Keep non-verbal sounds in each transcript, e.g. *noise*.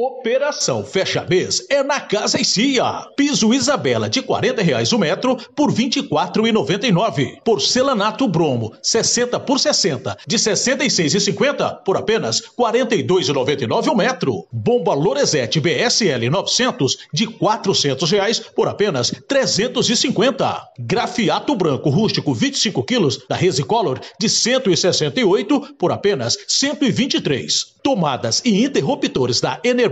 Operação Fecha Mês é na Casa e Cia. Piso Isabela de R$ 40,00 o metro por R$ 24,99. Porcelanato Bromo 60 por 60 de R$ 66,50 por apenas R$ 42,99 o metro. Bomba Loresete BSL 900 de R$ 400 reais por apenas R$ 350. Grafiato Branco Rústico 25 quilos da Resicolor de 168 por apenas 123. Tomadas e interruptores da Energia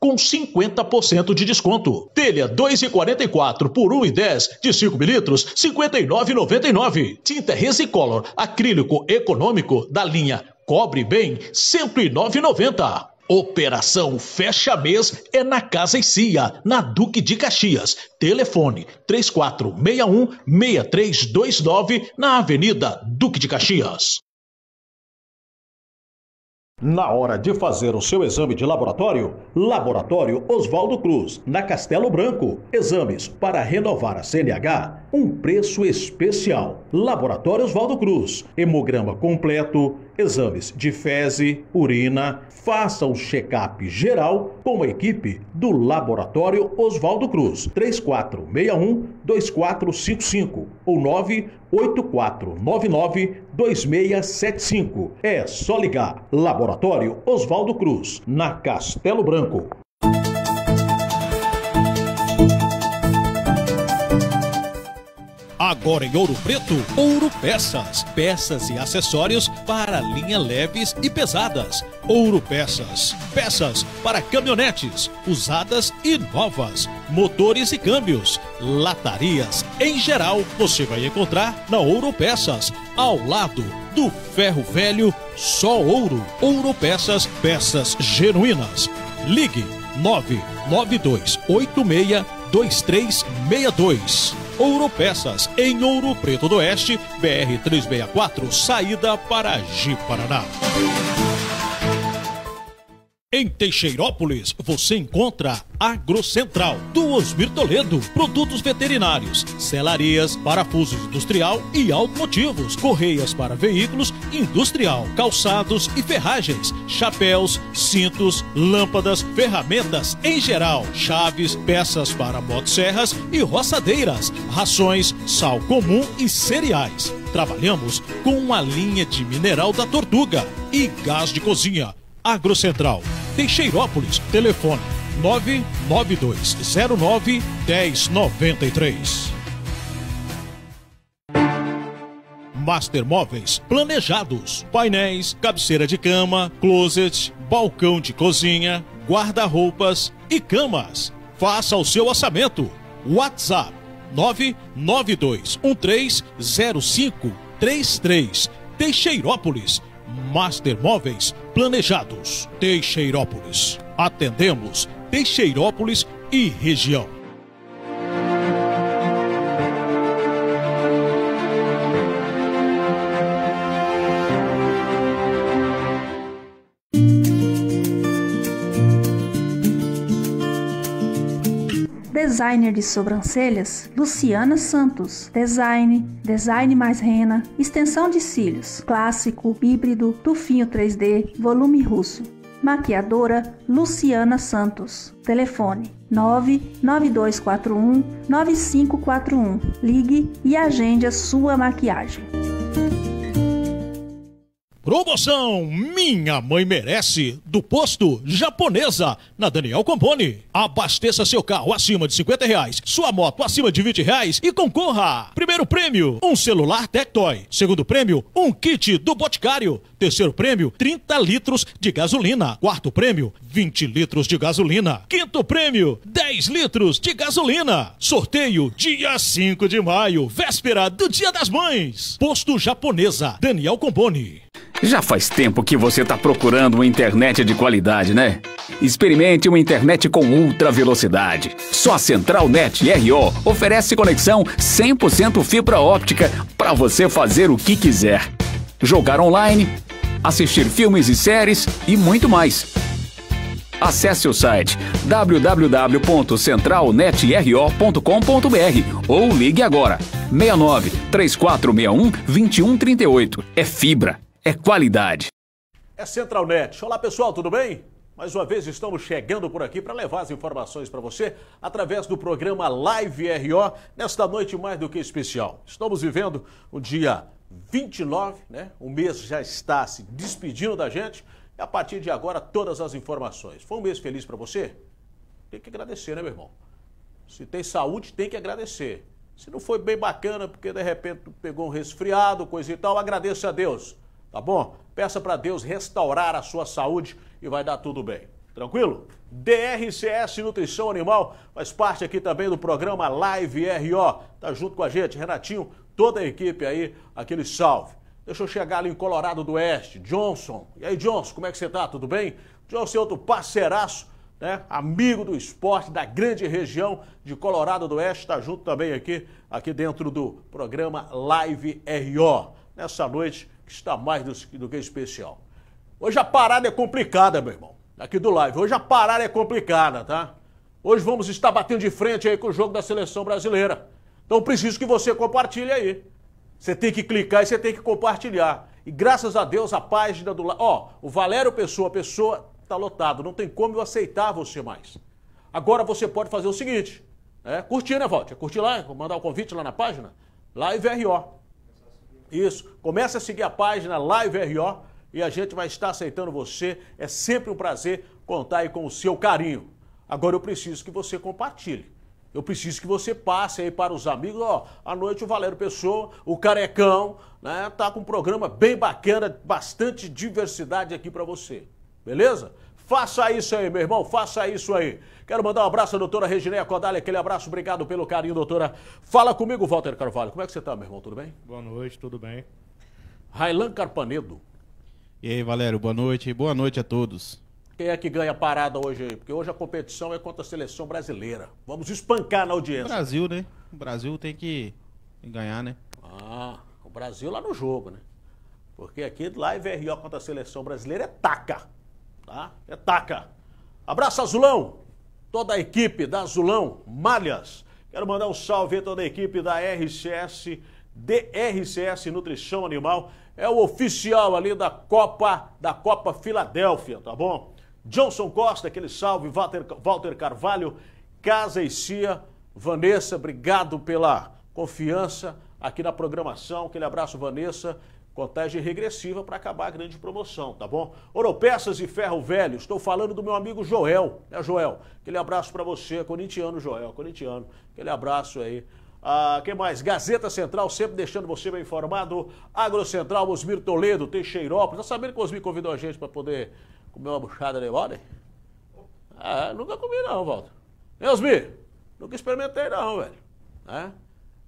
com 50% de desconto. Telha 2,44 por 1,10 de 5 mililitros, 59,99. Tinta Resicolor, acrílico econômico da linha Cobre Bem, 109,90. Operação Fecha Mês é na Casa e Cia, na Duque de Caxias. Telefone 3461-6329, na Avenida Duque de Caxias. Na hora de fazer o seu exame de laboratório, Laboratório Oswaldo Cruz, na Castelo Branco. Exames para renovar a CNH um preço especial. laboratório Oswaldo Cruz. Hemograma completo, exames de fezes, urina. Faça o um check-up geral com a equipe do Laboratório Oswaldo Cruz. 3461 2455 ou 98499 2675. É só ligar. Laboratório Oswaldo Cruz, na Castelo Branco. Agora em Ouro Preto, Ouro Peças. Peças e acessórios para linha leves e pesadas. Ouro Peças. Peças para caminhonetes, usadas e novas. Motores e câmbios. Latarias. Em geral, você vai encontrar na Ouro Peças, ao lado do Ferro Velho, só ouro. Ouro Peças, peças genuínas. Ligue dois Ouro Peças, em Ouro Preto do Oeste, BR 364, saída para Ji Paraná. Em Teixeirópolis, você encontra Agrocentral, Duos Osmir produtos veterinários, selarias, parafusos industrial e automotivos, correias para veículos industrial, calçados e ferragens, chapéus, cintos, lâmpadas, ferramentas em geral, chaves, peças para motosserras e roçadeiras, rações, sal comum e cereais. Trabalhamos com a linha de mineral da tortuga e gás de cozinha Agrocentral. Teixeirópolis, telefone 99209 1093. Master Móveis planejados, painéis, cabeceira de cama, closet, balcão de cozinha, guarda-roupas e camas. Faça o seu orçamento. WhatsApp 992130533 Teixeirópolis Master Móveis Planejados, Teixeirópolis. Atendemos Teixeirópolis e região. designer de sobrancelhas, Luciana Santos. Design, design mais rena, extensão de cílios, clássico, híbrido, tufinho 3D, volume russo. Maquiadora Luciana Santos. Telefone 99241 9541. Ligue e agende a sua maquiagem. Promoção Minha Mãe Merece, do posto japonesa, na Daniel Compone. Abasteça seu carro acima de 50 reais, sua moto acima de 20 reais e concorra. Primeiro prêmio, um celular Tectoy. Segundo prêmio, um kit do Boticário. Terceiro prêmio, 30 litros de gasolina. Quarto prêmio, 20 litros de gasolina. Quinto prêmio, 10 litros de gasolina. Sorteio dia 5 de maio, véspera do Dia das Mães. Posto japonesa, Daniel Compone. Já faz tempo que você está procurando uma internet de qualidade, né? Experimente uma internet com ultra velocidade. Só a Central Net RO oferece conexão 100% fibra óptica para você fazer o que quiser. Jogar online, assistir filmes e séries e muito mais. Acesse o site www.centralnetro.com.br ou ligue agora 69 3461 2138. É fibra é qualidade. É Centralnet. Olá pessoal, tudo bem? Mais uma vez estamos chegando por aqui para levar as informações para você através do programa Live RO, nesta noite mais do que especial. Estamos vivendo o dia 29, né? O mês já está se despedindo da gente e a partir de agora todas as informações. Foi um mês feliz para você? Tem que agradecer, né, meu irmão? Se tem saúde, tem que agradecer. Se não foi bem bacana, porque de repente pegou um resfriado, coisa e tal, agradeça a Deus tá bom? Peça para Deus restaurar a sua saúde e vai dar tudo bem. Tranquilo? DRCS Nutrição Animal faz parte aqui também do programa Live RO. Tá junto com a gente, Renatinho, toda a equipe aí, aquele salve. Deixa eu chegar ali em Colorado do Oeste, Johnson. E aí, Johnson, como é que você tá? Tudo bem? Johnson é outro parceiraço, né? Amigo do esporte da grande região de Colorado do Oeste, tá junto também aqui, aqui dentro do programa Live RO. Nessa noite, que está mais do, do que especial. Hoje a parada é complicada, meu irmão. Aqui do live. Hoje a parada é complicada, tá? Hoje vamos estar batendo de frente aí com o jogo da seleção brasileira. Então preciso que você compartilhe aí. Você tem que clicar e você tem que compartilhar. E graças a Deus a página do live. Ó, o Valério Pessoa, pessoa tá lotado. Não tem como eu aceitar você mais. Agora você pode fazer o seguinte: né? curtir, né, Valdir? Curtir lá, mandar o um convite lá na página? Live RO. Isso. Começa a seguir a página Live RO e a gente vai estar aceitando você. É sempre um prazer contar aí com o seu carinho. Agora eu preciso que você compartilhe. Eu preciso que você passe aí para os amigos, ó, à noite o Valério Pessoa, o Carecão, né, tá com um programa bem bacana, bastante diversidade aqui para você. Beleza? Faça isso aí, meu irmão, faça isso aí. Quero mandar um abraço à doutora Regineia Codalha, aquele abraço, obrigado pelo carinho, doutora. Fala comigo, Walter Carvalho, como é que você tá, meu irmão, tudo bem? Boa noite, tudo bem. Railan Carpanedo. E aí, Valério, boa noite, boa noite a todos. Quem é que ganha parada hoje aí? Porque hoje a competição é contra a seleção brasileira. Vamos espancar na audiência. O Brasil, né? O Brasil tem que ganhar, né? Ah, o Brasil lá no jogo, né? Porque aqui live é RO contra a seleção brasileira é taca tá? É taca. Abraço Azulão, toda a equipe da Azulão Malhas. Quero mandar um salve a toda a equipe da RCS, DRCS Nutrição Animal. É o oficial ali da Copa, da Copa Filadélfia, tá bom? Johnson Costa, aquele salve, Walter, Walter Carvalho, Casa e Cia, Vanessa, obrigado pela confiança aqui na programação. Aquele abraço, Vanessa contagem regressiva para acabar a grande promoção, tá bom? Ouropeças e Ferro Velho, estou falando do meu amigo Joel, né, Joel? Aquele abraço para você, corintiano Joel, corintiano, aquele abraço aí. Ah, que mais? Gazeta Central, sempre deixando você bem informado. Agrocentral, Osmir Toledo, Teixeirópolis. Tá sabendo que o Osmir convidou a gente para poder comer uma buchada de ordem? Ah, nunca comi não, Walter. Hein, Osmir? Nunca experimentei não, velho. É?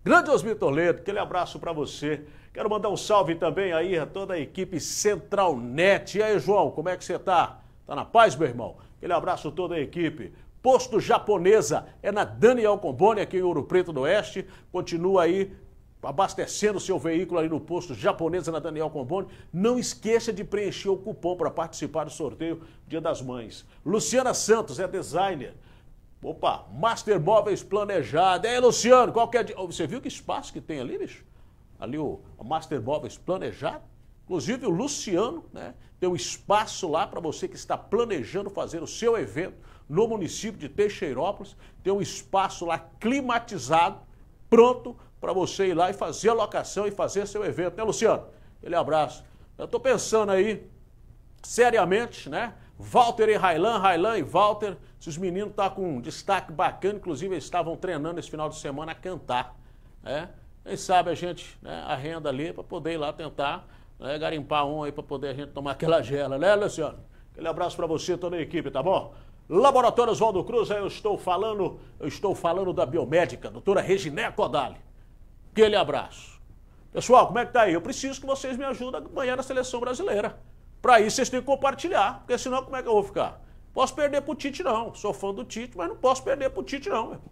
Grande Osmir Toledo, aquele abraço para você. Quero mandar um salve também aí a toda a equipe Central Net. E aí, João, como é que você tá? Tá na paz, meu irmão? Aquele abraço toda a equipe. Posto Japonesa é na Daniel Comboni, aqui em Ouro Preto do Oeste. Continua aí abastecendo seu veículo ali no posto japonesa na Daniel Comboni. Não esqueça de preencher o cupom para participar do sorteio Dia das Mães. Luciana Santos é designer. Opa, Master Móveis Planejada. aí, Luciano, que é? Você viu que espaço que tem ali, bicho? ali o Master Móveis planejado. Inclusive o Luciano né, tem um espaço lá para você que está planejando fazer o seu evento no município de Teixeirópolis. Tem um espaço lá climatizado, pronto para você ir lá e fazer a locação e fazer seu evento, né, Luciano? Aquele abraço. Eu estou pensando aí, seriamente, né? Walter e Railan, Railan e Walter, esses meninos estão tá com um destaque bacana, inclusive eles estavam treinando esse final de semana a cantar, né? Quem sabe a gente né, arrenda ali para poder ir lá tentar né, garimpar um aí para poder a gente tomar aquela gela, né, Luciano? Aquele abraço para você e toda a equipe, tá bom? Laboratório Oswaldo Cruz, eu estou falando, eu estou falando da biomédica, doutora Reginé Codali. Aquele abraço. Pessoal, como é que tá aí? Eu preciso que vocês me ajudem amanhã na seleção brasileira. Para isso vocês têm que compartilhar, porque senão como é que eu vou ficar? Posso perder pro Tite não, sou fã do Tite, mas não posso perder pro Tite não.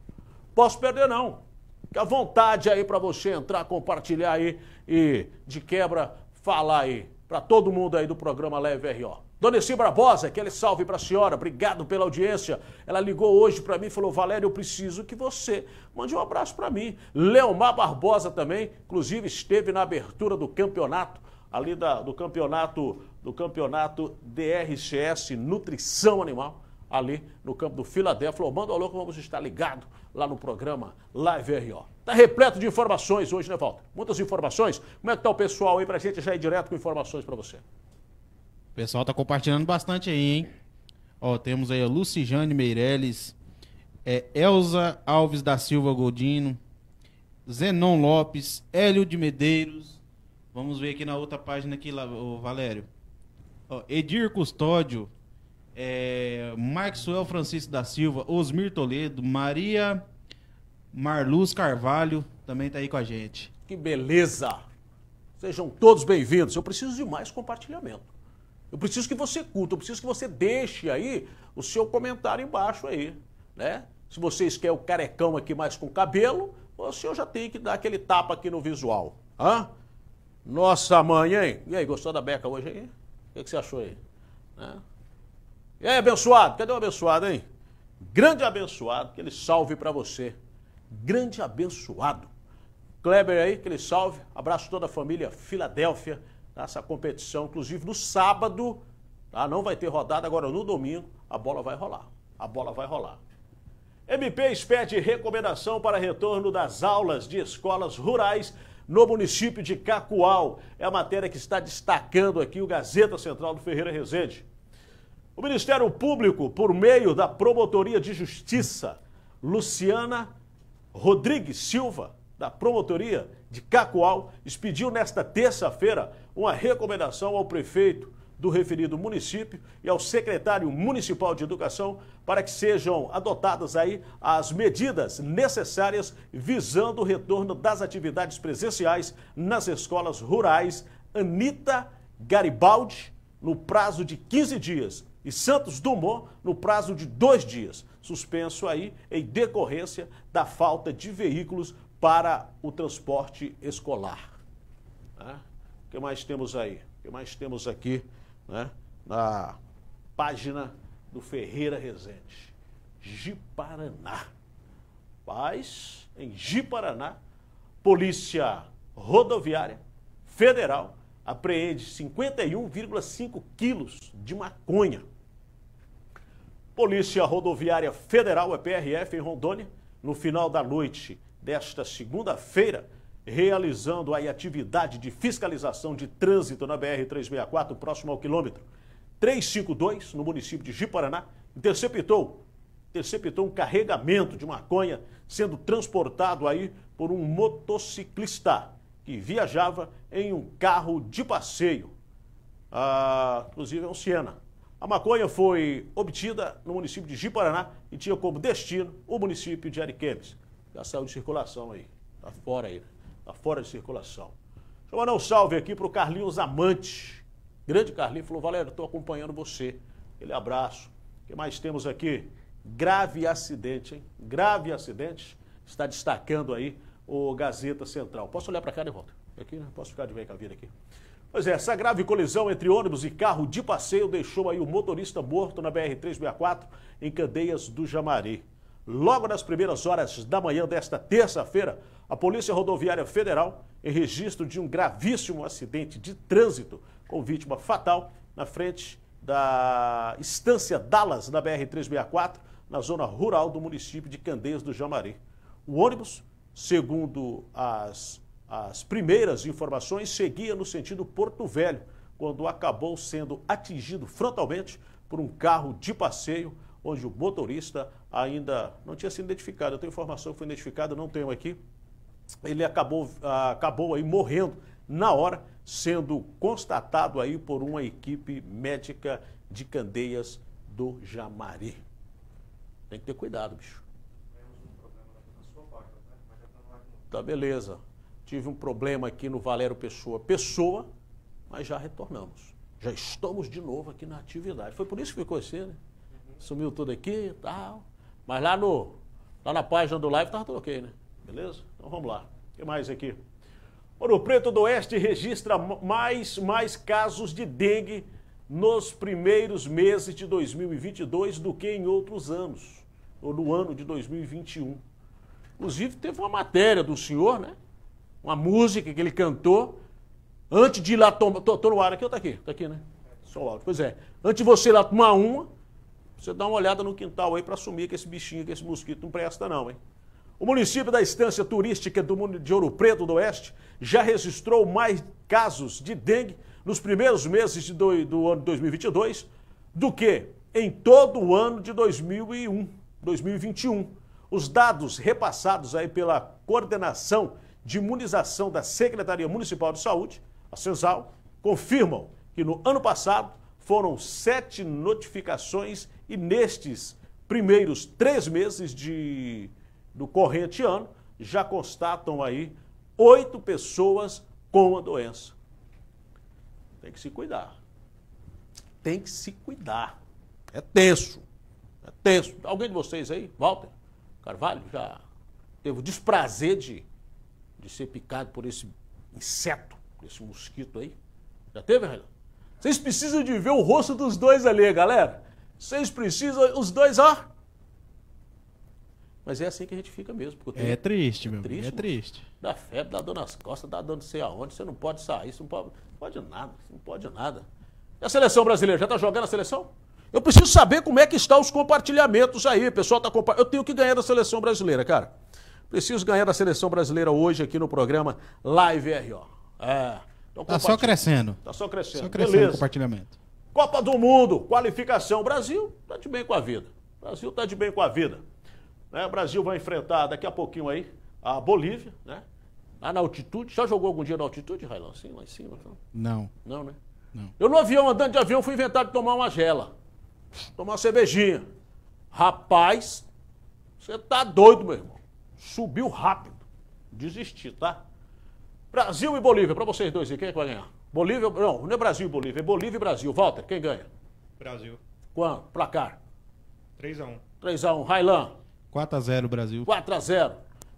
Posso perder não. Fica à vontade aí para você entrar, compartilhar aí e, de quebra, falar aí para todo mundo aí do programa Leve R.O. Dona Eci Barbosa, aquele salve para a senhora, obrigado pela audiência. Ela ligou hoje para mim e falou: Valério, eu preciso que você mande um abraço para mim. Leomar Barbosa também, inclusive esteve na abertura do campeonato, ali da, do campeonato do campeonato DRCS Nutrição Animal ali no campo do Filadélfia. Falou, manda o que vamos estar ligado lá no programa Live RO. Está repleto de informações hoje, né, Walter? Muitas informações. Como é que está o pessoal aí a gente já ir direto com informações para você? O pessoal está compartilhando bastante aí, hein? Ó, temos aí a Lucijane Meirelles, é, Elza Alves da Silva Godino, Zenon Lopes, Hélio de Medeiros. Vamos ver aqui na outra página aqui, lá, o Valério. Ó, Edir Custódio, é, Maxwell Francisco da Silva, Osmir Toledo, Maria Marluz Carvalho também está aí com a gente. Que beleza! Sejam todos bem-vindos. Eu preciso de mais compartilhamento. Eu preciso que você curta, eu preciso que você deixe aí o seu comentário embaixo aí, né? Se vocês querem o carecão aqui mais com cabelo, o senhor já tem que dar aquele tapa aqui no visual. Hã? Nossa mãe, hein? E aí, gostou da beca hoje aí? O que, que você achou aí? Né? E aí, abençoado? Cadê o abençoado, hein? Grande abençoado, que ele salve para você. Grande abençoado. Kleber aí, que ele salve. Abraço toda a família Filadélfia nessa competição. Inclusive no sábado, tá? não vai ter rodada, agora no domingo a bola vai rolar. A bola vai rolar. MPs pede recomendação para retorno das aulas de escolas rurais no município de Cacoal. É a matéria que está destacando aqui o Gazeta Central do Ferreira Rezende. O Ministério Público, por meio da Promotoria de Justiça, Luciana Rodrigues Silva, da Promotoria de Cacoal, expediu nesta terça-feira uma recomendação ao prefeito do referido município e ao secretário municipal de educação para que sejam adotadas aí as medidas necessárias visando o retorno das atividades presenciais nas escolas rurais Anita Garibaldi no prazo de 15 dias e Santos Dumont no prazo de dois dias, suspenso aí em decorrência da falta de veículos para o transporte escolar. Né? O que mais temos aí? O que mais temos aqui né? na página do Ferreira Rezende? Jiparaná. Paz em Jiparaná, Polícia Rodoviária Federal apreende 51,5 quilos de maconha. Polícia Rodoviária Federal, EPRF, é em Rondônia, no final da noite desta segunda-feira, realizando a atividade de fiscalização de trânsito na BR-364, próximo ao quilômetro 352, no município de Jiparaná, interceptou, interceptou um carregamento de maconha sendo transportado aí por um motociclista que viajava em um carro de passeio. Ah, inclusive é um Siena. A maconha foi obtida no município de Jiparaná e tinha como destino o município de Ariquemes. Já saiu de circulação aí. Tá fora aí. Tá fora de circulação. Deixa eu mandar um salve aqui para o Carlinhos Amante. Grande Carlinhos falou: Valério, estou acompanhando você. Ele abraço. O que mais temos aqui? Grave acidente, hein? Grave acidente. Está destacando aí o Gazeta Central. Posso olhar para cá, de volta? Aqui, né? Posso ficar de bem com a vida aqui. Pois é, essa grave colisão entre ônibus e carro de passeio deixou aí o motorista morto na BR-364 em Candeias do Jamari. Logo nas primeiras horas da manhã desta terça-feira, a Polícia Rodoviária Federal, em registro de um gravíssimo acidente de trânsito com vítima fatal na frente da Estância Dallas, na BR-364, na zona rural do município de Candeias do Jamari. O ônibus, segundo as as primeiras informações seguiam no sentido Porto Velho, quando acabou sendo atingido frontalmente por um carro de passeio, onde o motorista ainda não tinha sido identificado. Eu tenho informação que foi identificado, não tenho aqui. Ele acabou, acabou aí morrendo na hora, sendo constatado aí por uma equipe médica de Candeias do Jamari. Tem que ter cuidado, bicho. Tá beleza. Tive um problema aqui no Valério Pessoa Pessoa, mas já retornamos. Já estamos de novo aqui na atividade. Foi por isso que ficou assim, né? Sumiu tudo aqui e tal. Mas lá, no, lá na página do live estava tudo ok, né? Beleza? Então vamos lá. O que mais aqui? Ouro Preto do Oeste registra mais, mais casos de dengue nos primeiros meses de 2022 do que em outros anos, ou no ano de 2021. Inclusive, teve uma matéria do senhor, né? uma música que ele cantou, antes de ir lá tomar. Tô, tô, no ar aqui ou tá aqui? Tá aqui, né? Só áudio. Pois é. Antes de você ir lá tomar uma, você dá uma olhada no quintal aí para assumir que esse bichinho, que esse mosquito não presta, não, hein? O município da estância turística do, de Ouro Preto do Oeste já registrou mais casos de dengue nos primeiros meses de do, do ano 2022 do que em todo o ano de 2001, 2021. Os dados repassados aí pela coordenação de imunização da Secretaria Municipal de Saúde, a CESAL, confirmam que no ano passado foram sete notificações e nestes primeiros três meses de, do corrente ano já constatam aí oito pessoas com a doença. Tem que se cuidar. Tem que se cuidar. É tenso. É tenso. Alguém de vocês aí, Walter Carvalho, já teve o desprazer de de ser picado por esse inseto, por esse mosquito aí. Já teve, Renan? Vocês precisam de ver o rosto dos dois ali, galera. Vocês precisam, os dois, ó. Mas é assim que a gente fica mesmo. É triste, meu. É triste. É, é triste. Dá febre, dá dor nas costas, dá dor não sei aonde. Você não pode sair, você não pode, não pode nada, não pode nada. E a seleção brasileira? Já tá jogando a seleção? Eu preciso saber como é que estão os compartilhamentos aí. O pessoal tá compartilhando. Eu tenho que ganhar da seleção brasileira, cara. Preciso ganhar da seleção brasileira hoje aqui no programa Live RO. É. Então, tá só crescendo. Tá só crescendo. Só crescendo Beleza. o compartilhamento. Copa do Mundo, qualificação. Brasil tá de bem com a vida. Brasil tá de bem com a vida. Né? Brasil vai enfrentar daqui a pouquinho aí a Bolívia, né? Lá na altitude. Já jogou algum dia na altitude, Railão? Sim, lá em cima? Então. Não. Não, né? Não. Eu no avião, andando de avião, fui inventado de tomar uma gela. Tomar uma cervejinha. Rapaz, você tá doido, meu irmão. Subiu rápido. Desisti, tá? Brasil e Bolívia, para vocês dois aí, quem é que vai ganhar? Bolívia, não, não é Brasil e Bolívia, é Bolívia e Brasil. Walter, quem ganha? Brasil. Quanto? Placar? 3x1. 3x1. Railan? 4x0 Brasil. 4x0.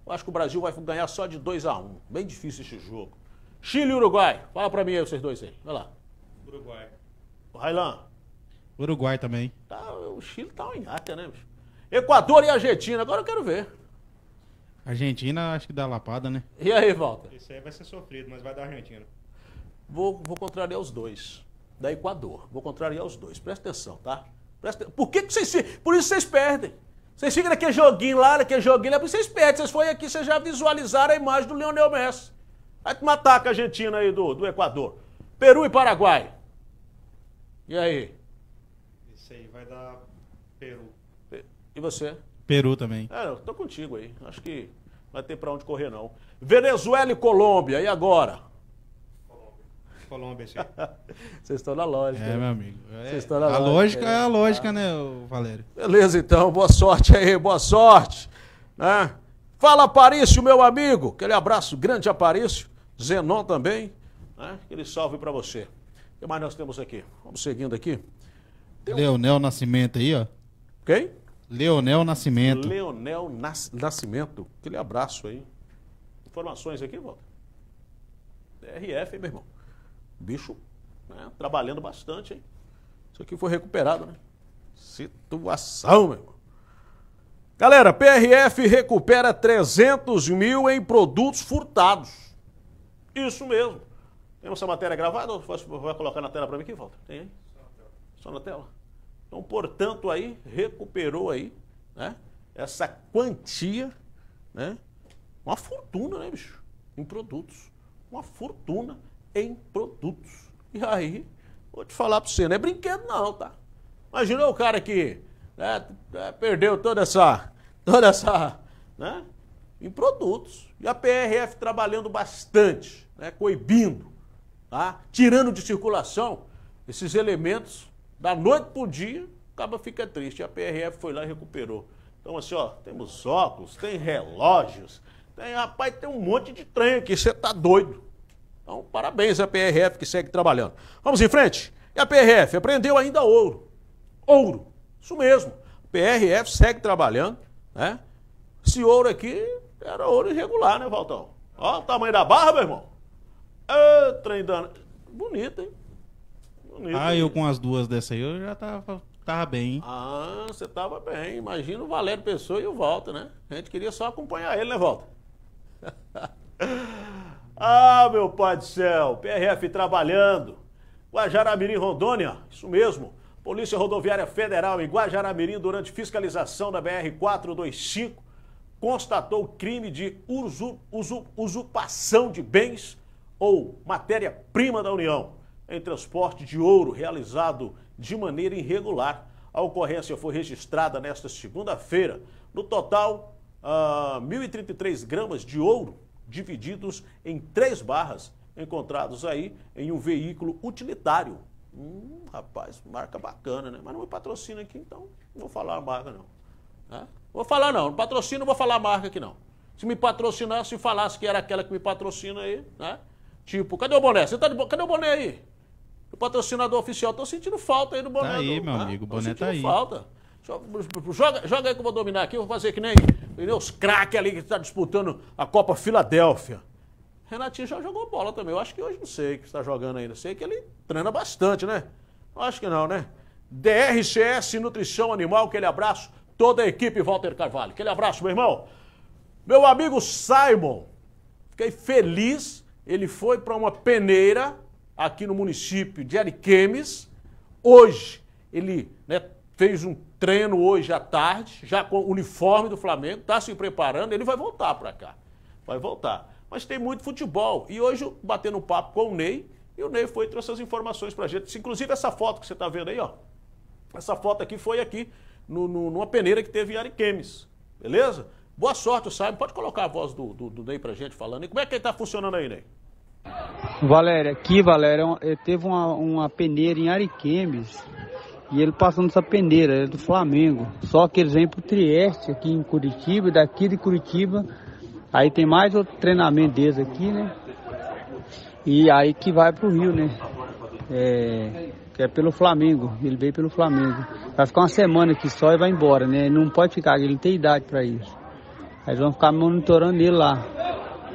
Eu acho que o Brasil vai ganhar só de 2x1. Bem difícil esse jogo. Chile e Uruguai. Fala pra mim aí, vocês dois aí. Vai lá. Uruguai. Railan? Uruguai também. Tá, o Chile tá um nhaca, né? Bicho? Equador e Argentina. Agora eu quero ver. Argentina, acho que dá lapada, né? E aí, volta. Isso aí vai ser sofrido, mas vai dar Argentina. Vou, vou contrariar os dois. Da Equador. Vou contrariar os dois. Presta atenção, tá? Presta... Por que, que vocês. Por isso vocês perdem. Vocês ficam naquele joguinho lá, naquele joguinho lá, vocês perdem. Vocês foram aqui, vocês já visualizaram a imagem do Leonel Messi. Vai te matar com a Argentina aí do, do Equador. Peru e Paraguai. E aí? Isso aí vai dar Peru. E você? Peru também. É, eu tô contigo aí. Acho que vai ter para onde correr, não. Venezuela e Colômbia, e agora? Colômbia, sim. *laughs* Vocês estão na lógica. É, né? meu amigo. É, estão na a lógica. é a né? lógica, ah. né, Valério? Beleza, então. Boa sorte aí, boa sorte. Né? Fala, Aparício, meu amigo. Aquele abraço grande, Aparício. Zenon também. Né? Aquele salve para você. O que mais nós temos aqui? Vamos seguindo aqui. Tem Leonel Nascimento aí, ó. Quem? Leonel Nascimento. Leonel Nas Nascimento. Aquele abraço aí. Informações aqui, Walter? DRF, hein, meu irmão? Bicho, né? Trabalhando bastante, hein? Isso aqui foi recuperado, né? Situação, meu irmão. Galera, PRF recupera 300 mil em produtos furtados. Isso mesmo. Temos essa matéria gravada ou vai colocar na tela para mim aqui, Walter? Tem aí? Só na tela. Então, portanto, aí recuperou aí, né? Essa quantia, né? Uma fortuna, né, bicho? Em produtos. Uma fortuna em produtos. E aí, vou te falar para você, não é brinquedo não, tá? Imaginou o cara que né, é, perdeu toda essa, toda essa, né? Em produtos. E a PRF trabalhando bastante, né? Coibindo, tá? Tirando de circulação esses elementos da noite para o dia, o cara fica triste. A PRF foi lá e recuperou. Então, assim, ó, temos óculos, tem relógios, tem, rapaz, tem um monte de trem aqui, você tá doido. Então, parabéns à PRF que segue trabalhando. Vamos em frente? E a PRF aprendeu ainda ouro. Ouro, isso mesmo. PRF segue trabalhando, né? Esse ouro aqui era ouro irregular, né, Valtão? Ó o tamanho da barra, meu irmão. Ô, trem dano. Bonito, hein? bonito. Ah, eu com as duas dessa aí, eu já tava, tava bem. Ah, você tava bem. Imagina o Valério Pessoa e o Volta, né? A gente queria só acompanhar ele, né, Volta? *laughs* ah, meu pai do céu. PRF trabalhando. Guajaramirim, Rondônia. Isso mesmo. Polícia Rodoviária Federal em Guajaramirim, durante fiscalização da BR-425, constatou crime de usurpação usu, de bens ou matéria-prima da União em transporte de ouro realizado de maneira irregular. A ocorrência foi registrada nesta segunda-feira. No total, 1.033 ah, gramas de ouro divididos em três barras, encontrados aí em um veículo utilitário. Hum, rapaz, marca bacana, né? Mas não me patrocina aqui, então não vou falar a marca, não. É? Vou falar, não. Patrocina, não vou falar a marca aqui, não. Se me patrocinasse e falasse que era aquela que me patrocina aí, né? Tipo, cadê o boné? Você tá de bo... Cadê o boné aí? o patrocinador oficial. tô sentindo falta aí do tá tá? Boné. Tá aí, do, meu amigo, o Boné tá aí. falta. Joga, joga aí que eu vou dominar aqui. vou fazer que nem, que nem os craques ali que está disputando a Copa Filadélfia. Renatinho já jogou bola também. Eu acho que hoje não sei que está jogando ainda. Sei que ele treina bastante, né? Eu acho que não, né? DRCS Nutrição Animal, aquele abraço. Toda a equipe, Walter Carvalho. Aquele abraço, meu irmão. Meu amigo Simon. Fiquei feliz. Ele foi para uma peneira aqui no município de Ariquemes. Hoje ele né, fez um treino hoje à tarde, já com o uniforme do Flamengo, está se preparando, ele vai voltar para cá. Vai voltar. Mas tem muito futebol. E hoje, batendo papo com o Ney, e o Ney foi e trouxe as informações para a gente. Inclusive essa foto que você está vendo aí, ó. Essa foto aqui foi aqui, no, no, numa peneira que teve em Ariquemes. Beleza? Boa sorte, Simon. Pode colocar a voz do, do, do Ney para gente falando. E como é que ele está funcionando aí, Ney? Valéria, aqui, Valéria, é teve uma, uma peneira em Ariquemes e ele passou nessa peneira, é do Flamengo. Só que eles vêm pro Trieste aqui em Curitiba, daqui de Curitiba, aí tem mais outro treinamento deles aqui, né? E aí que vai pro Rio, né? É, que é pelo Flamengo, ele veio pelo Flamengo. Vai ficar uma semana aqui só e vai embora, né? não pode ficar, ele não tem idade para isso. Aí vão ficar monitorando ele lá.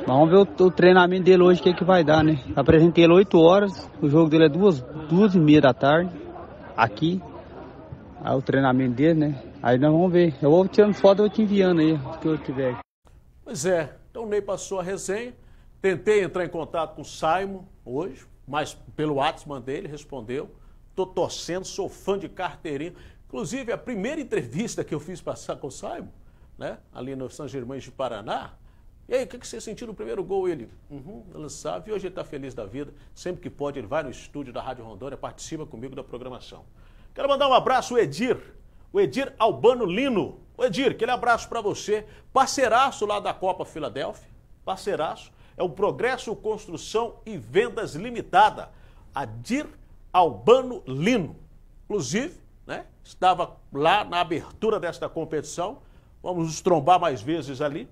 Vamos ver o, o treinamento dele hoje, o que, é que vai dar, né? Apresentei ele 8 horas, o jogo dele é duas, duas e meia da tarde, aqui. Aí o treinamento dele, né? Aí nós vamos ver. Eu vou tirando foto, eu vou te enviando aí, o que eu tiver. Pois é, então o Ney passou a resenha. Tentei entrar em contato com o Saimo hoje, mas pelo WhatsApp mandei, ele respondeu. Tô torcendo, sou fã de carteirinho. Inclusive, a primeira entrevista que eu fiz passar com o Saimo, né? Ali no São Germães de Paraná, Ei, aí, o que, que você sentiu no primeiro gol? Ele, uhum, lançava. E hoje ele está feliz da vida. Sempre que pode, ele vai no estúdio da Rádio Rondônia, participa comigo da programação. Quero mandar um abraço, Edir. O Edir Albano Lino. O Edir, aquele abraço para você. Parceiraço lá da Copa Filadélfia. Parceiraço. É o Progresso Construção e Vendas Limitada. Adir Albano Lino. Inclusive, né, estava lá na abertura desta competição. Vamos nos trombar mais vezes ali.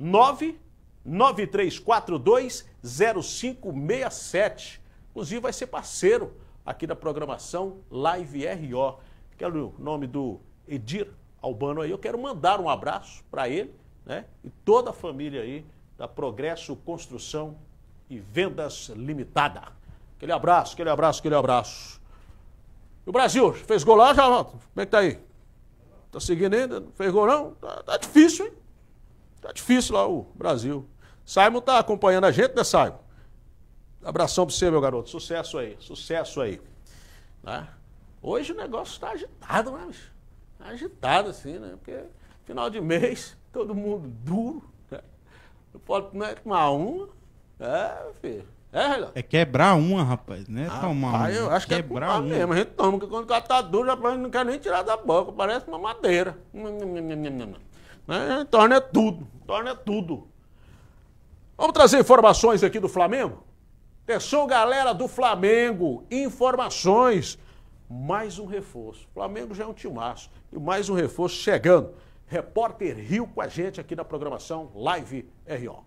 993420567. Inclusive vai ser parceiro aqui da programação Live RO. Quero o nome do Edir Albano aí. Eu quero mandar um abraço para ele né? e toda a família aí da Progresso Construção e Vendas Limitada. Aquele abraço, aquele abraço, aquele abraço. O Brasil fez gol lá já, Como é que tá aí? Tá seguindo ainda? Fez gol não? Tá, tá difícil, hein? Tá difícil lá o Brasil. Simon tá acompanhando a gente, né, Simon? Abração para você, meu garoto. Sucesso aí, sucesso aí. Né? Hoje o negócio está agitado, né? Tá agitado, assim, né? Porque final de mês, todo mundo duro. Né? Não pode né, tomar uma. É, filho. É, Renato? É quebrar uma, rapaz, né? Ah, tomar uma. Eu acho quebrar que é culpa uma. mesmo. A gente toma, porque quando o cara tá duro, rapaz, não quer nem tirar da boca. Parece uma madeira. Não, não, não, né? Torna tudo, torna tudo. Vamos trazer informações aqui do Flamengo? Atenção, é galera do Flamengo, informações. Mais um reforço. O Flamengo já é um timaço. E mais um reforço chegando. Repórter Rio com a gente aqui na programação Live R.O.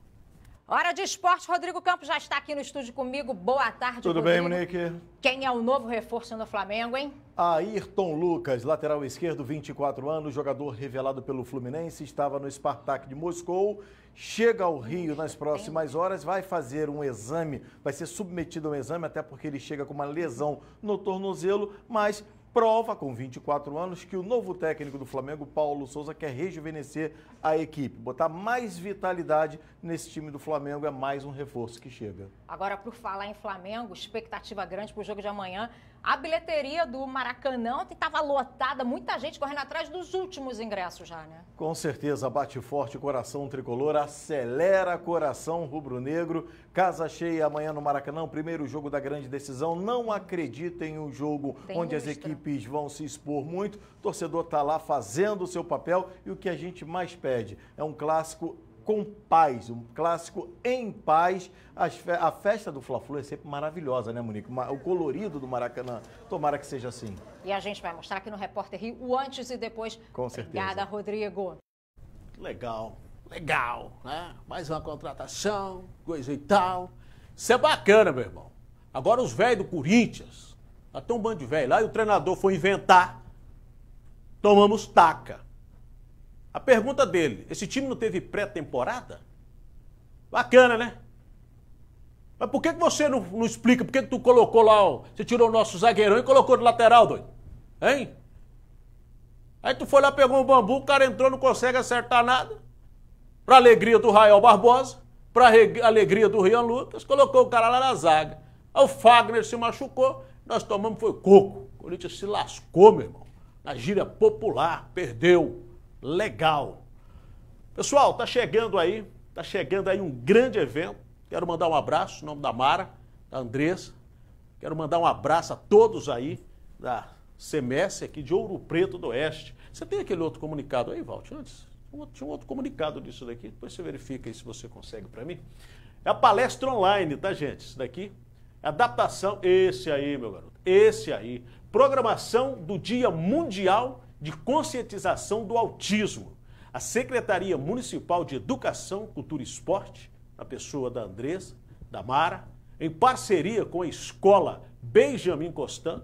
Hora de esporte, Rodrigo Campos já está aqui no estúdio comigo. Boa tarde, Tudo Rodrigo. bem, Monique? Quem é o novo reforço no Flamengo, hein? Ayrton Lucas, lateral esquerdo, 24 anos, jogador revelado pelo Fluminense, estava no Spartak de Moscou chega ao Rio nas próximas horas, vai fazer um exame, vai ser submetido a um exame, até porque ele chega com uma lesão no tornozelo, mas prova, com 24 anos, que o novo técnico do Flamengo, Paulo Souza, quer rejuvenescer a equipe, botar mais vitalidade nesse time do Flamengo. É mais um reforço que chega. Agora, por falar em Flamengo, expectativa grande para o jogo de amanhã a bilheteria do Maracanã estava lotada, muita gente correndo atrás dos últimos ingressos já, né? Com certeza, bate forte coração tricolor, acelera coração rubro-negro. Casa cheia amanhã no Maracanã, primeiro jogo da grande decisão. Não acreditem em um jogo Tem onde as equipes vão se expor muito. O torcedor está lá fazendo o seu papel e o que a gente mais pede é um clássico com paz, um clássico em paz. Fe a festa do Fla-Flu é sempre maravilhosa, né, Monique? O colorido do Maracanã, tomara que seja assim. E a gente vai mostrar aqui no Repórter Rio o antes e depois. Com certeza. Obrigada, Rodrigo. Legal, legal, né? Mais uma contratação, coisa e tal. Isso é bacana, meu irmão. Agora os velhos do Corinthians, até tá um bando de velho lá, e o treinador foi inventar, tomamos taca. A pergunta dele: esse time não teve pré-temporada? Bacana, né? Mas por que, que você não, não explica por que, que tu colocou lá, você tirou o nosso zagueirão e colocou de lateral, doido? Hein? Aí tu foi lá, pegou um bambu, o cara entrou, não consegue acertar nada. Pra alegria do Rael Barbosa, pra alegria do Rian Lucas, colocou o cara lá na zaga. Aí o Fagner se machucou, nós tomamos foi coco. O Corinthians se lascou, meu irmão. Na gíria popular, perdeu legal. Pessoal, tá chegando aí, tá chegando aí um grande evento. Quero mandar um abraço, em nome da Mara, da Andressa. Quero mandar um abraço a todos aí da CMS aqui de Ouro Preto do Oeste. Você tem aquele outro comunicado aí, Valt, antes? Tinha um outro comunicado disso daqui, depois você verifica aí se você consegue para mim. É a palestra online, tá, gente? Isso daqui. Adaptação, esse aí, meu garoto, esse aí. Programação do Dia Mundial de conscientização do autismo. A Secretaria Municipal de Educação, Cultura e Esporte, na pessoa da Andresa, da Mara, em parceria com a escola Benjamin Constant,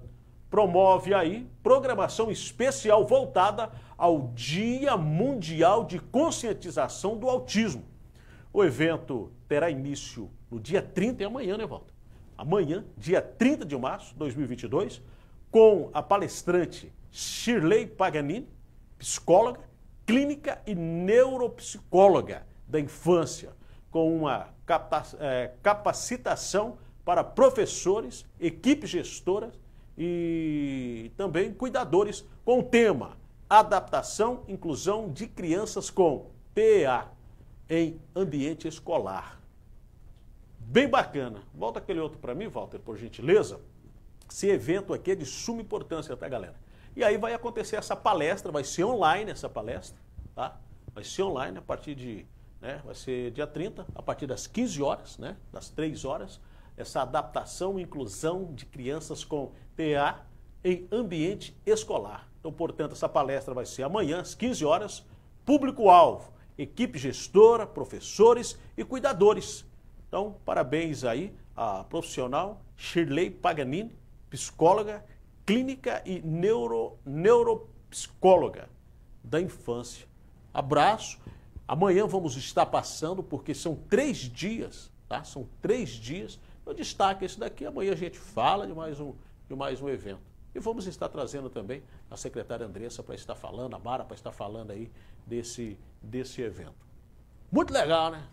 promove aí programação especial voltada ao Dia Mundial de Conscientização do Autismo. O evento terá início no dia 30, amanhã, né, Walter? Amanhã, dia 30 de março de 2022, com a palestrante Shirley Paganini, psicóloga, clínica e neuropsicóloga da infância, com uma é, capacitação para professores, equipes gestoras e também cuidadores com o tema Adaptação e Inclusão de Crianças com TEA em Ambiente Escolar. Bem bacana. Volta aquele outro para mim, Walter, por gentileza. Esse evento aqui é de suma importância, tá, galera? E aí vai acontecer essa palestra, vai ser online essa palestra, tá? Vai ser online a partir de, né, vai ser dia 30, a partir das 15 horas, né, das 3 horas, essa adaptação e inclusão de crianças com TA em ambiente escolar. Então, portanto, essa palestra vai ser amanhã às 15 horas, público-alvo, equipe gestora, professores e cuidadores. Então, parabéns aí à profissional Shirley Paganini, psicóloga clínica e neuro, neuropsicóloga da infância. Abraço. Amanhã vamos estar passando, porque são três dias, tá? São três dias. Eu destaco isso daqui. Amanhã a gente fala de mais um, de mais um evento. E vamos estar trazendo também a secretária Andressa para estar falando, a Mara para estar falando aí desse, desse evento. Muito legal, né?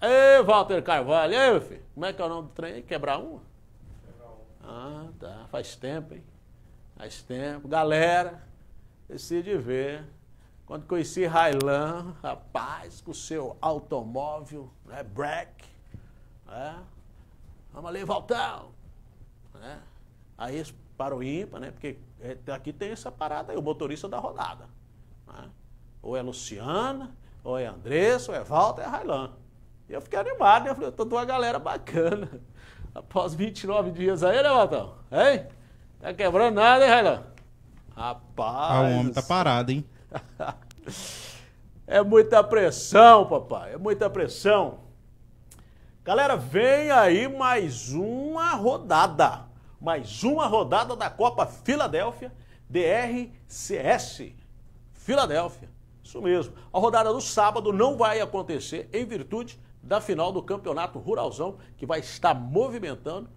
Ei, Walter Carvalho, ei, meu filho, como é que é o nome do trem? Quebrar uma? Quebrar uma. Ah, tá. Faz tempo, hein? Faz tempo. Galera, decidi ver. Quando conheci Railan, rapaz, com o seu automóvel, né, break, né? Vamos ali, Valtão, né? Aí para o ímpar, né? Porque é, aqui tem essa parada aí, o motorista da rodada. Né? Ou é Luciana, ou é Andressa, ou é Walter, ou é Railan. E eu fiquei animado, né? Eu falei, eu tô de uma galera bacana. *laughs* Após 29 dias aí, né, Valtão? Hein? Tá quebrando nada, hein, Railan? Rapaz. Ah, o homem tá parado, hein? *laughs* é muita pressão, papai. É muita pressão. Galera, vem aí mais uma rodada. Mais uma rodada da Copa Filadélfia DRCS. Filadélfia. Isso mesmo. A rodada do sábado não vai acontecer em virtude da final do Campeonato Ruralzão, que vai estar movimentando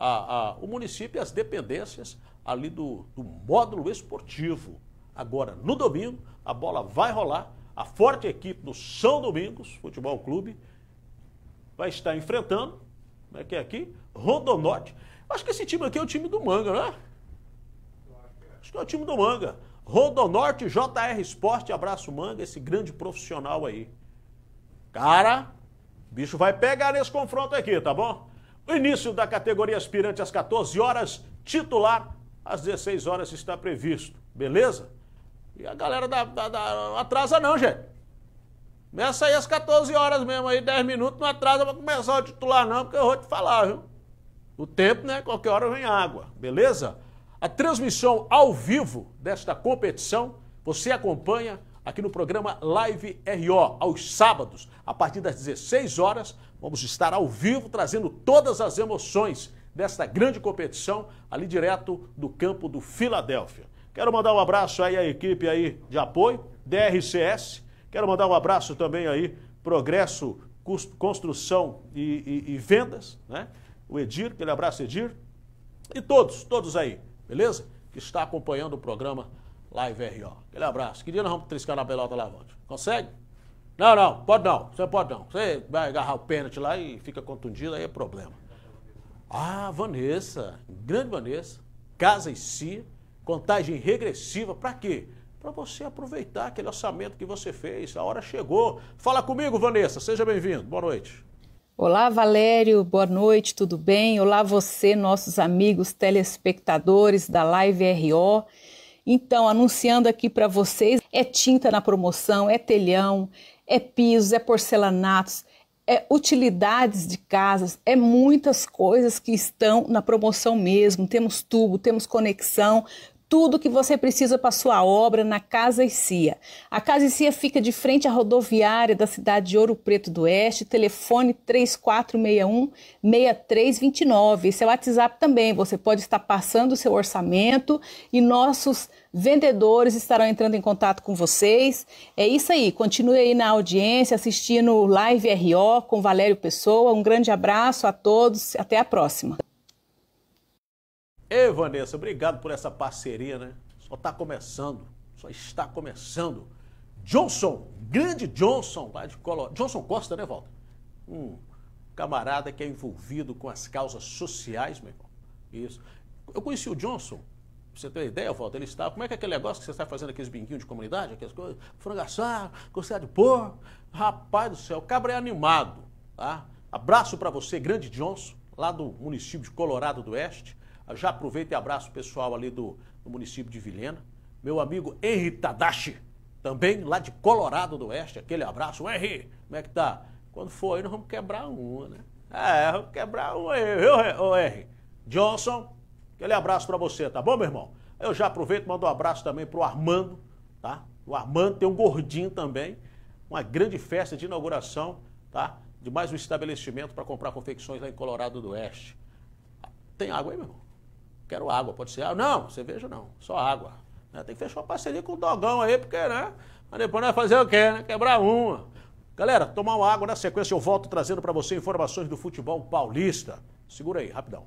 a, a, o município e as dependências ali do, do módulo esportivo. Agora, no domingo, a bola vai rolar. A forte equipe do São Domingos Futebol Clube vai estar enfrentando, como é né, que é aqui, Rondonorte. Acho que esse time aqui é o time do Manga, né? Acho que é o time do Manga. Rondonorte, JR Esporte, abraço Manga, esse grande profissional aí. Cara, bicho vai pegar nesse confronto aqui, tá bom? início da categoria aspirante às 14 horas, titular às 16 horas está previsto, beleza? E a galera da, da, da não atrasa não, gente. Começa aí às 14 horas mesmo, aí 10 minutos, não atrasa para começar o titular não, porque eu vou te falar, viu? O tempo, né? Qualquer hora vem água, beleza? A transmissão ao vivo desta competição você acompanha aqui no programa Live RO, aos sábados, a partir das 16 horas, vamos estar ao vivo trazendo todas as emoções desta grande competição, ali direto do campo do Filadélfia. Quero mandar um abraço aí à equipe aí de apoio, DRCS. Quero mandar um abraço também aí, Progresso Construção e, e, e Vendas, né? O Edir, aquele abraço, Edir. E todos, todos aí, beleza? Que está acompanhando o programa Live RO. Aquele abraço. Que dia nós vamos triscar na pelota lá, Valdir? Consegue? Não, não, pode não. Você pode não. Você vai agarrar o pênalti lá e fica contundido, aí é problema. Ah, Vanessa, grande Vanessa, casa e si, contagem regressiva, para quê? Para você aproveitar aquele orçamento que você fez, a hora chegou. Fala comigo, Vanessa, seja bem-vindo, boa noite. Olá, Valério, boa noite, tudo bem? Olá, você, nossos amigos telespectadores da Live RO. Então, anunciando aqui para vocês, é tinta na promoção, é telhão, é pisos, é porcelanatos, é utilidades de casas, é muitas coisas que estão na promoção mesmo. Temos tubo, temos conexão, tudo que você precisa para sua obra na Casa Icia. A Casa Icia fica de frente à rodoviária da cidade de Ouro Preto do Oeste, telefone 3461-6329. Esse é o WhatsApp também, você pode estar passando o seu orçamento e nossos vendedores estarão entrando em contato com vocês. É isso aí, continue aí na audiência, assistindo Live RO com Valério Pessoa. Um grande abraço a todos, até a próxima. Ei, Vanessa, obrigado por essa parceria, né? Só está começando, só está começando. Johnson, grande Johnson, lá de Colorado. Johnson Costa, né, Walter? Um camarada que é envolvido com as causas sociais, meu irmão. Isso. Eu conheci o Johnson, pra você ter uma ideia, Walter, ele estava. Como é que é aquele negócio que você está fazendo aqueles binguinhos de comunidade, aquelas coisas? Frangaçar, assado, de porco. Rapaz do céu, o cabra é animado, tá? Abraço para você, grande Johnson, lá do município de Colorado do Oeste. Já aproveito e abraço o pessoal ali do, do município de Vilhena. Meu amigo Henri Tadashi, também lá de Colorado do Oeste. Aquele abraço. Henri, como é que tá? Quando for aí, nós vamos quebrar uma, né? É, vamos quebrar uma aí, viu, Henri? Johnson, aquele abraço para você, tá bom, meu irmão? Eu já aproveito e mando um abraço também pro Armando, tá? O Armando tem um gordinho também. Uma grande festa de inauguração, tá? De mais um estabelecimento para comprar confecções lá em Colorado do Oeste. Tem água aí, meu irmão? quero água, pode ser água? Ah, não, cerveja não, só água. Né? Tem que fechar uma parceria com o Dogão aí, porque, né? Mas depois nós fazer o quê, né? Quebrar uma. Galera, tomar uma água na sequência, eu volto trazendo para você informações do futebol paulista. Segura aí, rapidão.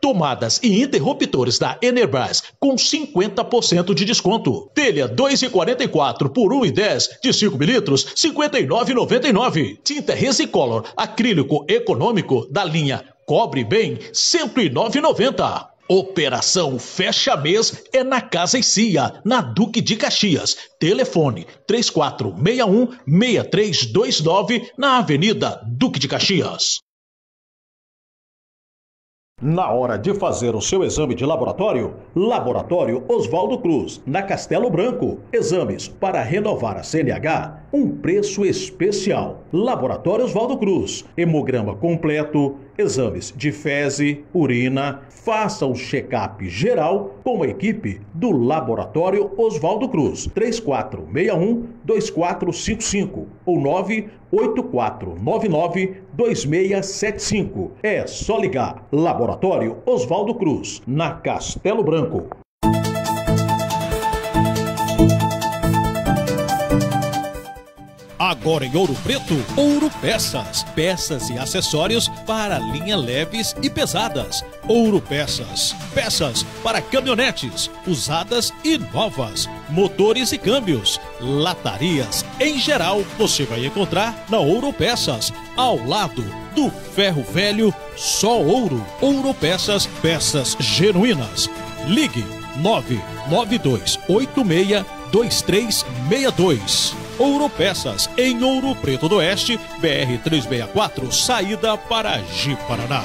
Tomadas e interruptores da Enerbras com 50% de desconto. Telha 2,44 por 1,10 de 5 litros 59,99. Tinta Resicolor acrílico econômico da linha Cobre Bem, 109,90. Operação Fecha Mês é na Casa e Cia, na Duque de Caxias. Telefone 3461-6329, na Avenida Duque de Caxias. Na hora de fazer o seu exame de laboratório, Laboratório Oswaldo Cruz, na Castelo Branco. Exames para renovar a CNH, um preço especial. Laboratório Oswaldo Cruz, hemograma completo, exames de fezes, urina, faça um check-up geral com a equipe do Laboratório Oswaldo Cruz, 3461-2455 ou 98499-2675. É só ligar. Laboratório Oswaldo Cruz, na Castelo Branco. Agora em Ouro Preto, Ouro Peças. Peças e acessórios para linha leves e pesadas. Ouro Peças. Peças para caminhonetes, usadas e novas. Motores e câmbios. Latarias. Em geral, você vai encontrar na Ouro Peças, ao lado do Ferro Velho, só ouro. Ouro Peças, peças genuínas. Ligue dois Ouropeças, em Ouro Preto do Oeste, BR 364, saída para Ji Paraná.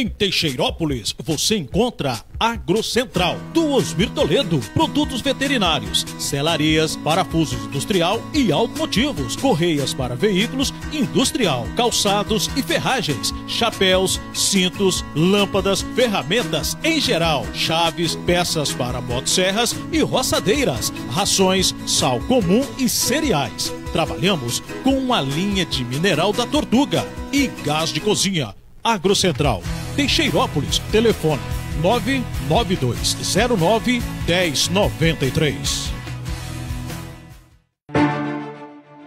Em Teixeirópolis, você encontra Agrocentral, do Osmir Toledo, produtos veterinários, selarias, parafusos industrial e automotivos, correias para veículos industrial, calçados e ferragens, chapéus, cintos, lâmpadas, ferramentas em geral, chaves, peças para motosserras e roçadeiras, rações, sal comum e cereais. Trabalhamos com a linha de mineral da tortuga e gás de cozinha. Agrocentral Teixeirópolis. Telefone 99209 1093.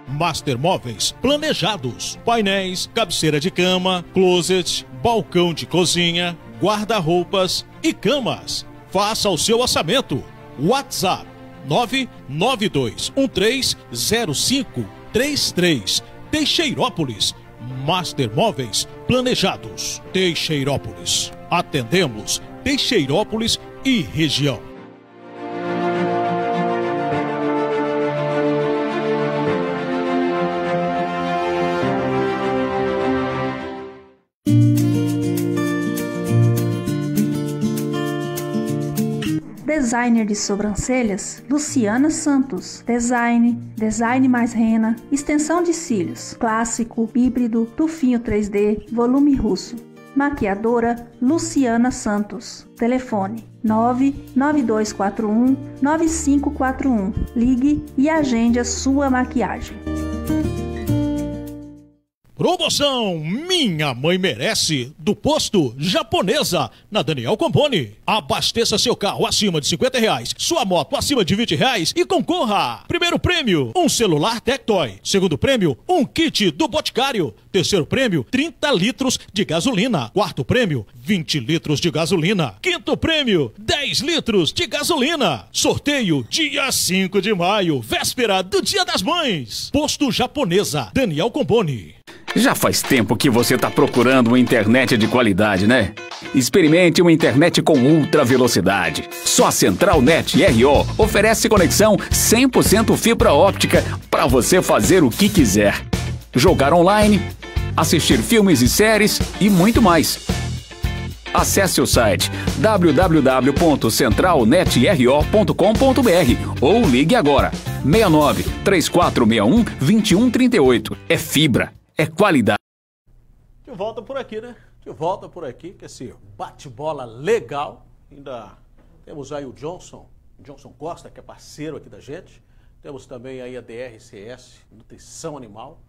Master Móveis planejados, painéis, cabeceira de cama, closet, balcão de cozinha, guarda-roupas e camas. Faça o seu orçamento. WhatsApp 992130533 Teixeirópolis Master Móveis Planejados, Teixeirópolis. Atendemos Teixeirópolis e região. designer de sobrancelhas Luciana Santos, design, design mais rena, extensão de cílios, clássico, híbrido, tufinho 3D, volume russo. Maquiadora Luciana Santos. Telefone 99241 9541. Ligue e agende a sua maquiagem. Promoção Minha Mãe Merece, do posto japonesa, na Daniel Compone. Abasteça seu carro acima de 50 reais, sua moto acima de 20 reais e concorra. Primeiro prêmio, um celular Tectoy. Segundo prêmio, um kit do Boticário. Terceiro prêmio, 30 litros de gasolina. Quarto prêmio, 20 litros de gasolina. Quinto prêmio, 10 litros de gasolina. Sorteio dia 5 de maio, véspera do Dia das Mães. Posto japonesa, Daniel Compone. Já faz tempo que você está procurando uma internet de qualidade, né? Experimente uma internet com ultra velocidade. Só a Central Net RO oferece conexão 100% fibra óptica para você fazer o que quiser. Jogar online, assistir filmes e séries e muito mais. Acesse o site www.centralnetro.com.br ou ligue agora 69 3461 2138. É fibra é qualidade. De volta por aqui, né? De volta por aqui, que é esse bate-bola legal. Ainda temos aí o Johnson, Johnson Costa, que é parceiro aqui da gente. Temos também aí a DRCS, Nutrição Animal.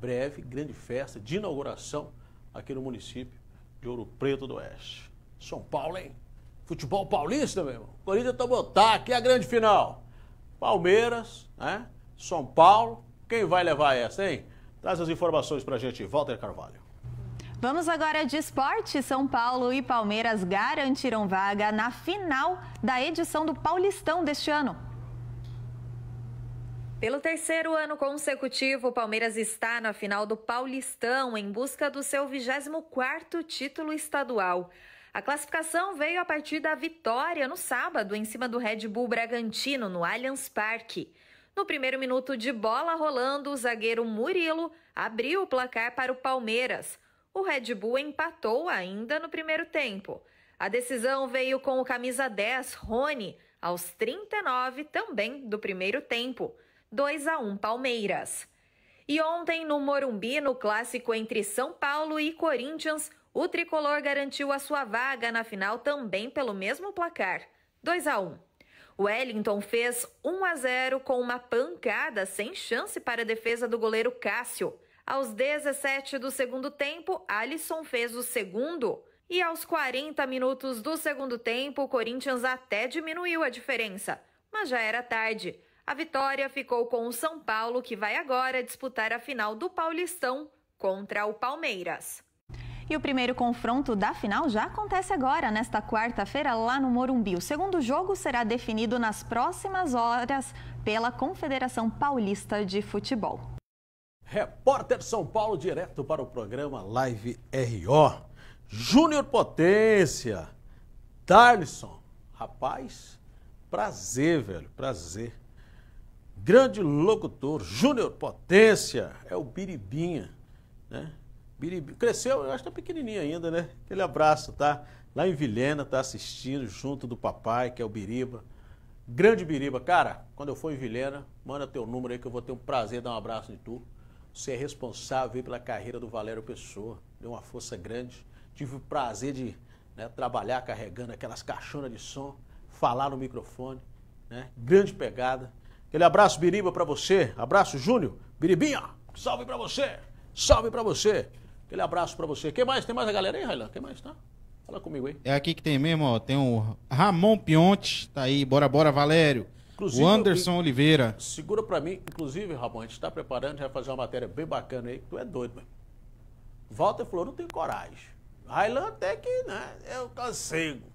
Breve, grande festa de inauguração aqui no município de Ouro Preto do Oeste. São Paulo, hein? Futebol paulista, meu irmão. Corinthians tá botar aqui a grande final. Palmeiras, né? São Paulo. Quem vai levar essa, hein? Traz as informações para a gente, Walter Carvalho. Vamos agora de esporte. São Paulo e Palmeiras garantiram vaga na final da edição do Paulistão deste ano. Pelo terceiro ano consecutivo, o Palmeiras está na final do Paulistão em busca do seu 24º título estadual. A classificação veio a partir da vitória no sábado em cima do Red Bull Bragantino no Allianz Parque. No primeiro minuto de bola rolando, o zagueiro Murilo abriu o placar para o Palmeiras. O Red Bull empatou ainda no primeiro tempo. A decisão veio com o camisa 10, Rony, aos 39 também do primeiro tempo. 2 a 1 Palmeiras. E ontem no Morumbi, no clássico entre São Paulo e Corinthians, o tricolor garantiu a sua vaga na final também pelo mesmo placar, 2 a 1. Wellington fez 1 a 0 com uma pancada sem chance para a defesa do goleiro Cássio. Aos 17 do segundo tempo, Alisson fez o segundo. E aos 40 minutos do segundo tempo, o Corinthians até diminuiu a diferença, mas já era tarde. A vitória ficou com o São Paulo, que vai agora disputar a final do Paulistão contra o Palmeiras. E o primeiro confronto da final já acontece agora, nesta quarta-feira, lá no Morumbi. O segundo jogo será definido nas próximas horas pela Confederação Paulista de Futebol. Repórter São Paulo, direto para o programa Live RO. Júnior Potência, Darlison, rapaz, prazer, velho, prazer. Grande locutor, Júnior Potência, é o Biribinha, né? Biribi. Cresceu, eu acho que tá pequenininho ainda, né? Aquele abraço, tá? Lá em Vilhena, tá assistindo junto do papai, que é o Biriba. Grande Biriba. Cara, quando eu for em Vilhena, manda teu número aí que eu vou ter um prazer dar um abraço de tu. Você é responsável pela carreira do Valério Pessoa. Deu uma força grande. Tive o prazer de né, trabalhar carregando aquelas caixonas de som, falar no microfone. Né? Grande pegada. Aquele abraço, Biriba, para você. Abraço, Júnior. Biribinha, salve para você. Salve para você. Aquele abraço para você. Quem mais? Tem mais a galera aí, Railan? Quem mais, tá? Fala comigo aí. É aqui que tem mesmo, ó. Tem o Ramon Pionte, tá aí. Bora, bora, Valério. Inclusive, o Anderson eu, Oliveira. Segura para mim. Inclusive, Ramon, a gente tá preparando, a gente vai fazer uma matéria bem bacana aí. Tu é doido, mano. Walter falou, não tem coragem. Railan até que, né, eu consigo.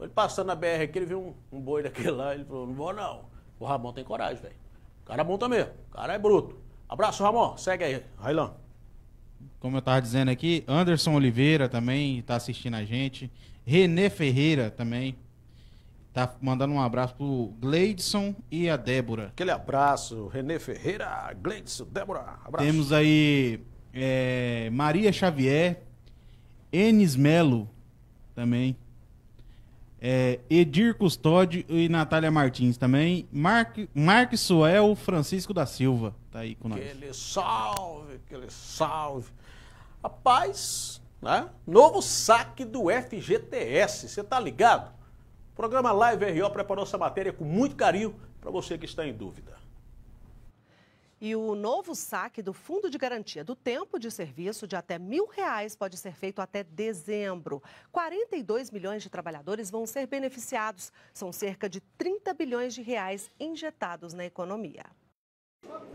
Ele passando na BR aqui, ele viu um, um boi daquele lá, ele falou, não vou não. O Ramon tem coragem, velho. O cara é bom também. O cara é bruto. Abraço, Ramon. Segue aí, Railan como eu estava dizendo aqui, Anderson Oliveira também está assistindo a gente. Renê Ferreira também. está mandando um abraço pro Gleidson e a Débora. Aquele abraço, Renê Ferreira, Gleidson, Débora. Abraço. Temos aí é, Maria Xavier, Enes Melo também. É, Edir Custódio e Natália Martins também. Mark, Suel Francisco da Silva tá aí com nós. salve, aquele salve. Rapaz, né? novo saque do FGTS, você tá ligado? O programa Live RO preparou essa matéria com muito carinho para você que está em dúvida. E o novo saque do Fundo de Garantia do Tempo de Serviço de até mil reais pode ser feito até dezembro. 42 milhões de trabalhadores vão ser beneficiados. São cerca de 30 bilhões de reais injetados na economia.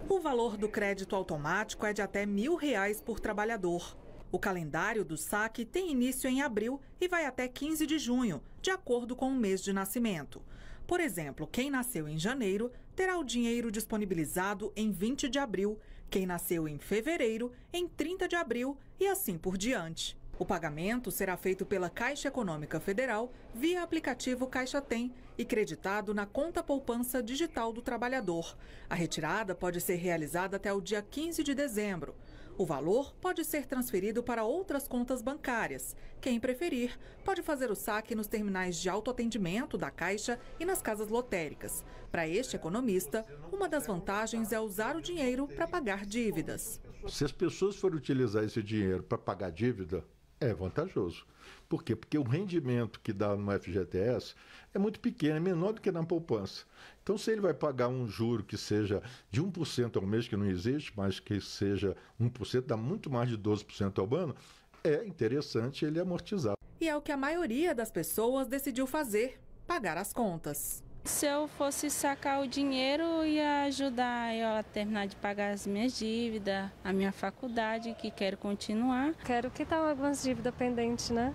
O valor do crédito automático é de até mil reais por trabalhador. O calendário do saque tem início em abril e vai até 15 de junho, de acordo com o mês de nascimento. Por exemplo, quem nasceu em janeiro terá o dinheiro disponibilizado em 20 de abril, quem nasceu em fevereiro, em 30 de abril e assim por diante. O pagamento será feito pela Caixa Econômica Federal via aplicativo Caixa Tem e creditado na conta poupança digital do trabalhador. A retirada pode ser realizada até o dia 15 de dezembro. O valor pode ser transferido para outras contas bancárias. Quem preferir, pode fazer o saque nos terminais de autoatendimento da Caixa e nas casas lotéricas. Para este economista, uma das vantagens é usar o dinheiro para pagar dívidas. Se as pessoas forem utilizar esse dinheiro para pagar dívida, é vantajoso. Por quê? Porque o rendimento que dá no FGTS é muito pequeno, é menor do que na poupança. Então, se ele vai pagar um juro que seja de 1% ao mês, que não existe, mas que seja 1%, dá muito mais de 12% ao ano, é interessante ele amortizar. E é o que a maioria das pessoas decidiu fazer: pagar as contas. Se eu fosse sacar o dinheiro, ia ajudar eu a terminar de pagar as minhas dívidas, a minha faculdade, que quero continuar. Quero quitar algumas dívidas pendentes, né?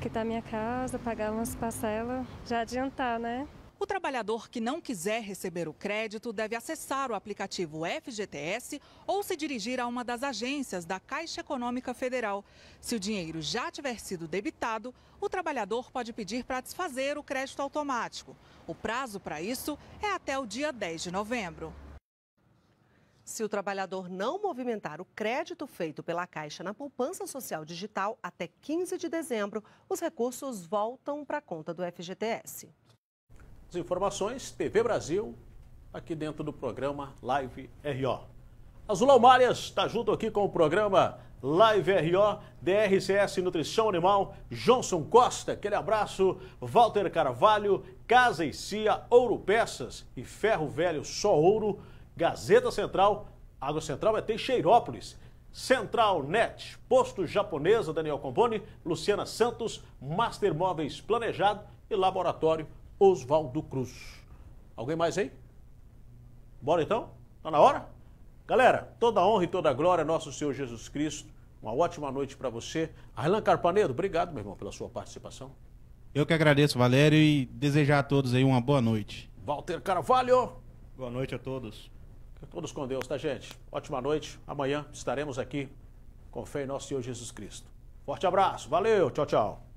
Quitar minha casa, pagar umas parcelas, já adiantar, né? O trabalhador que não quiser receber o crédito deve acessar o aplicativo FGTS ou se dirigir a uma das agências da Caixa Econômica Federal. Se o dinheiro já tiver sido debitado, o trabalhador pode pedir para desfazer o crédito automático. O prazo para isso é até o dia 10 de novembro. Se o trabalhador não movimentar o crédito feito pela Caixa na poupança social digital até 15 de dezembro, os recursos voltam para a conta do FGTS. As informações, TV Brasil, aqui dentro do programa Live RO. Azulão Malhas está junto aqui com o programa Live RO, DRCS Nutrição Animal, Johnson Costa, aquele abraço, Walter Carvalho, Casa e Cia, Ouro Peças e Ferro Velho Só Ouro, Gazeta Central, Água Central é Teixeirópolis, Central Net, Posto Japonesa, Daniel Comboni, Luciana Santos, Master Móveis Planejado e Laboratório Oswaldo Cruz. Alguém mais aí? Bora então? Tá na hora? Galera, toda honra e toda glória nosso Senhor Jesus Cristo. Uma ótima noite para você. Arlan Carpanedo, obrigado, meu irmão, pela sua participação. Eu que agradeço, Valério, e desejar a todos aí uma boa noite. Walter Carvalho. Boa noite a todos. Todos com Deus, tá, gente? Ótima noite. Amanhã estaremos aqui com fé em nosso Senhor Jesus Cristo. Forte abraço. Valeu. Tchau, tchau.